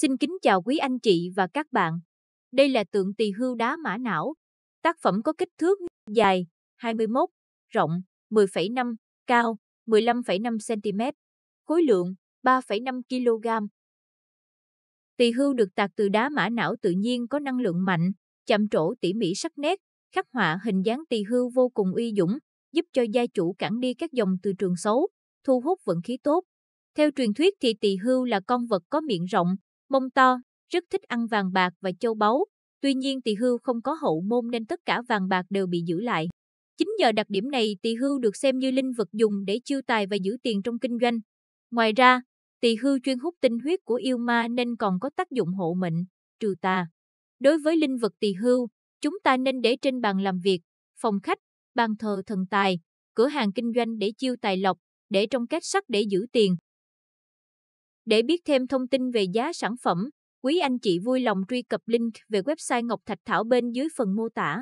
Xin kính chào quý anh chị và các bạn. Đây là tượng tỳ hưu đá mã não. Tác phẩm có kích thước dài 21, rộng 10,5, cao 15,5 cm, khối lượng 3,5 kg. Tỳ hưu được tạc từ đá mã não tự nhiên có năng lượng mạnh, chạm trổ tỉ mỉ sắc nét, khắc họa hình dáng tỳ hưu vô cùng uy dũng, giúp cho gia chủ cản đi các dòng từ trường xấu, thu hút vận khí tốt. Theo truyền thuyết thì tỳ hưu là con vật có miệng rộng, mông to, rất thích ăn vàng bạc và châu báu. Tuy nhiên Tỳ Hưu không có hậu môn nên tất cả vàng bạc đều bị giữ lại. Chính nhờ đặc điểm này Tỳ Hưu được xem như linh vật dùng để chiêu tài và giữ tiền trong kinh doanh. Ngoài ra, Tỳ Hưu chuyên hút tinh huyết của yêu ma nên còn có tác dụng hộ mệnh, trừ tà. Đối với linh vật Tỳ Hưu, chúng ta nên để trên bàn làm việc, phòng khách, bàn thờ thần tài, cửa hàng kinh doanh để chiêu tài lộc, để trong két sắt để giữ tiền. Để biết thêm thông tin về giá sản phẩm, quý anh chị vui lòng truy cập link về website Ngọc Thạch Thảo bên dưới phần mô tả.